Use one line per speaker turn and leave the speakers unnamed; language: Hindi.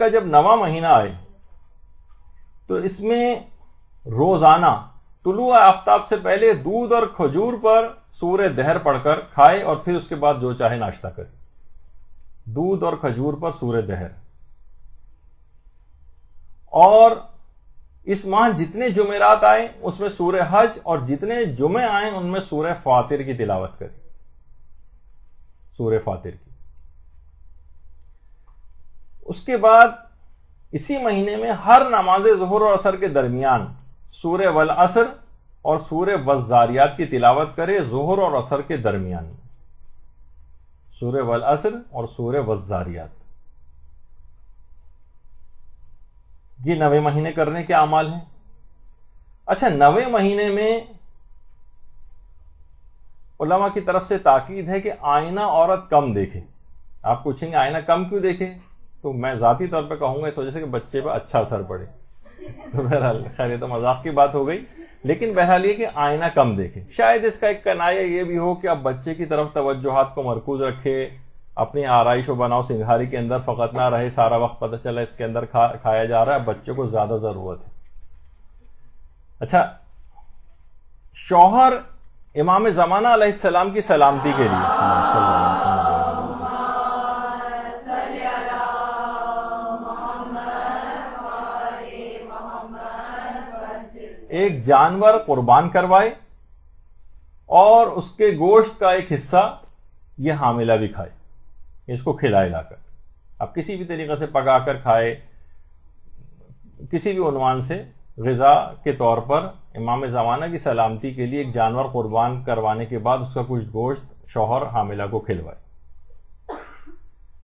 का जब नवा महीना आए तो इसमें रोजाना तुलु आफ्ताब से पहले दूध और खजूर पर सूर्य दहर पढ़कर खाए और फिर उसके बाद जो चाहे नाश्ता करे दूध और खजूर पर सूर्य दहर और इस माह जितने जुमेरात आए उसमें सूर्य हज और जितने जुमे आए उनमें सूर्य फातिर की तिलावत करें सूर्य फातिर की उसके बाद इसी महीने में हर नमाज जहर और असर के दरमियान सूर्य वल असर और सूर्य वजारियात की तिलावत करे जहर और असर के दरमियान सूर्य वल असर और सूर्य वजारियात ये नवे महीने करने के अमाल हैं अच्छा नवे महीने में उलमा की तरफ से ताकीद है कि आईना औरत कम देखे आप पूछेंगे आईना कम क्यों देखे तो मैं ज़ाती तौर पर कहूंगा इस वजह से कि बच्चे पर अच्छा असर पड़े तो बहरहाल खैर ये तो मजाक की बात हो गई लेकिन बहरहाल ये कि आईना कम देखे शायद इसका एक कनाया ये भी हो कि आप बच्चे की तरफ तवज्जोहात को मरकूज रखे अपनी आरइश व बनाओ सिंघारी के अंदर फकत ना रहे सारा वक्त पता चला इसके अंदर खा, खाया जा रहा है बच्चों को ज्यादा जरूरत है अच्छा शौहर इमाम जमाना की सलामती के लिए एक जानवर कुर्बान करवाए और उसके गोश्त का एक हिस्सा यह हामिला भी खाए इसको खिलाए लाकर अब किसी भी तरीके से पका कर खाए किसी भी उनवान से गज़ा के तौर पर इमाम ज़माना की सलामती के लिए एक जानवर कुर्बान करवाने के बाद उसका कुछ गोश्त शोहर हामिला को खिलवाए